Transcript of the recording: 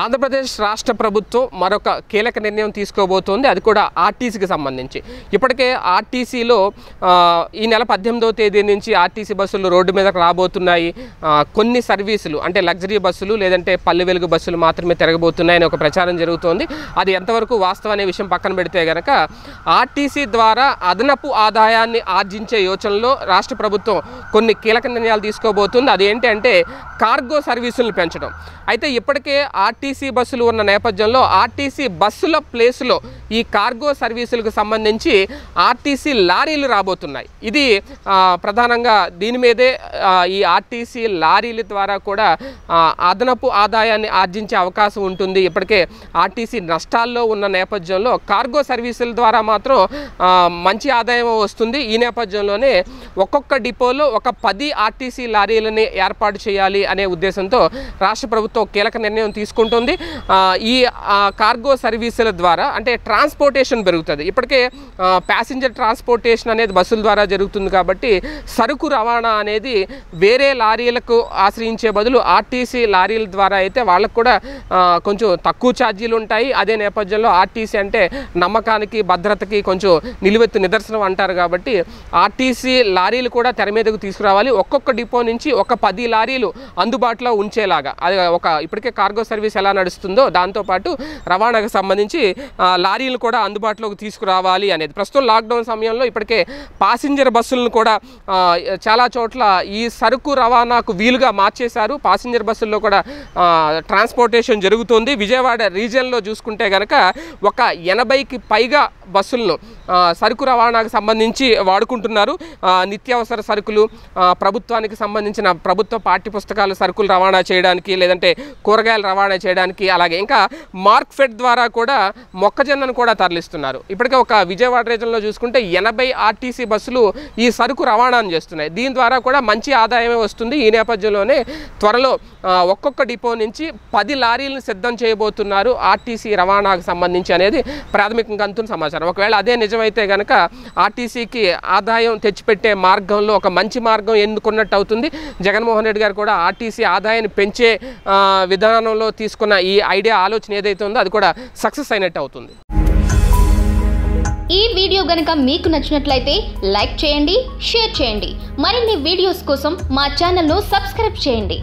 ఆంధ్రప్రదేశ్ రాష్ట్ర ప్రభుత్వం మరొక కీలక నిర్ణయం తీసుకోబోతోంది అది కూడా ఆర్టీసీకి సంబంధించి ఇప్పటికే ఆర్టీసీలో ఈ నెల పద్దెనిమిదవ తేదీ నుంచి ఆర్టీసీ బస్సులు రోడ్డు మీదకు రాబోతున్నాయి కొన్ని సర్వీసులు అంటే లగ్జరీ బస్సులు లేదంటే పల్లె వెలుగు బస్సులు మాత్రమే తిరగబోతున్నాయని ఒక ప్రచారం జరుగుతోంది అది ఎంతవరకు వాస్తవం అనే విషయం పక్కన పెడితే కనుక ఆర్టీసీ ద్వారా అదనపు ఆదాయాన్ని ఆర్జించే యోచనలో రాష్ట్ర ప్రభుత్వం కొన్ని కీలక నిర్ణయాలు తీసుకోబోతుంది అది ఏంటంటే కార్గో సర్వీసులను పెంచడం అయితే ఇప్పటికే ఆర్ ఆర్టీసీ బస్సులు ఉన్న నేపథ్యంలో ఆర్టీసీ బస్సుల ప్లేస్లో ఈ కార్గో సర్వీసులకు సంబంధించి ఆర్టీసీ లారీలు రాబోతున్నాయి ఇది ప్రధానంగా దీని మీదే ఈ ఆర్టీసీ లారీల ద్వారా కూడా అదనపు ఆదాయాన్ని ఆర్జించే అవకాశం ఉంటుంది ఇప్పటికే ఆర్టీసీ నష్టాల్లో ఉన్న నేపథ్యంలో కార్గో సర్వీసుల ద్వారా మాత్రం మంచి ఆదాయం వస్తుంది ఈ నేపథ్యంలోనే ఒక్కొక్క డిపోలో ఒక పది ఆర్టీసీ లారీలని ఏర్పాటు చేయాలి అనే ఉద్దేశంతో రాష్ట్ర ప్రభుత్వం కీలక నిర్ణయం తీసుకుంటుంది ఈ కార్గో సర్వీసుల ద్వారా అంటే ట్రాన్స్పోర్టేషన్ పెరుగుతుంది ఇప్పటికే ప్యాసింజర్ ట్రాన్స్పోర్టేషన్ అనేది బస్సుల ద్వారా జరుగుతుంది కాబట్టి సరుకు రవాణా అనేది వేరే లారీలకు ఆశ్రయించే బదులు ఆర్టీసీ లారీల ద్వారా అయితే వాళ్ళకు కూడా కొంచెం తక్కువ ఛార్జీలు ఉంటాయి అదే నేపథ్యంలో ఆర్టీసీ అంటే నమ్మకానికి భద్రతకి కొంచెం నిలువెత్తు నిదర్శనం అంటారు కాబట్టి ఆర్టీసీ లారీలు కూడా తెర మీదకు తీసుకురావాలి ఒక్కొక్క డిపో నుంచి ఒక పది లారీలు అందుబాటులో ఉంచేలాగా అది ఒక ఇప్పటికే కార్గో సర్వీస్ ఎలా నడుస్తుందో దాంతోపాటు రవాణాకు సంబంధించి లారీలు కూడా అందుబాటులోకి తీసుకురావాలి అనేది ప్రస్తుతం లాక్డౌన్ సమయంలో ఇప్పటికే పాసింజర్ బస్సులను కూడా చాలా చోట్ల ఈ సరుకు రవాణాకు వీలుగా మార్చేశారు పాసింజర్ బస్సుల్లో కూడా ట్రాన్స్పోర్టేషన్ జరుగుతుంది విజయవాడ రీజియన్లో చూసుకుంటే కనుక ఒక ఎనభైకి పైగా బస్సులను సరుకు రవాణాకు సంబంధించి వాడుకుంటున్నారు నిత్యావసర సరుకులు ప్రభుత్వానికి సంబంధించిన ప్రభుత్వ పాఠ్యపుస్తకాలు సరుకులు రవాణా చేయడానికి లేదంటే కూరగాయలు రవాణా చేయడానికి అలాగే ఇంకా మార్క్ఫెడ్ ద్వారా కూడా మొక్కజొన్నను కూడా తరలిస్తున్నారు ఇప్పటికే ఒక విజయవాడ రీజన్లో చూసుకుంటే ఎనభై ఆర్టీసీ బస్సులు ఈ సరుకు రవాణాను చేస్తున్నాయి దీని ద్వారా కూడా మంచి ఆదాయమే వస్తుంది ఈ నేపథ్యంలోనే త్వరలో ఒక్కొక్క డిపో నుంచి పది లారీలను సిద్ధం చేయబోతున్నారు ఆర్టీసీ రవాణాకు సంబంధించి అనేది ప్రాథమికంగా అంతున్న సమాచారం ఒకవేళ అదే నిజమైతే కనుక ఆర్టీసీకి ఆదాయం తెచ్చిపెట్టే మార్గంలో ఒక మంచి మార్గం ఎన్నుకున్నట్టు అవుతుంది జగన్మోహన్ రెడ్డి గారు కూడా ఆర్టీసీ ఆదాయాన్ని పెంచే విధానంలో తీసుకున్న ఈ ఐడియా ఆలోచన ఏదైతే ఉందో అది కూడా సక్సెస్ అయినట్టు అవుతుంది ఈ వీడియో గనక మీకు నచ్చినట్లయితే లైక్ చేయండి షేర్ చేయండి మరిన్ని వీడియోస్ కోసం మా ఛానల్ను సబ్స్క్రైబ్ చేయండి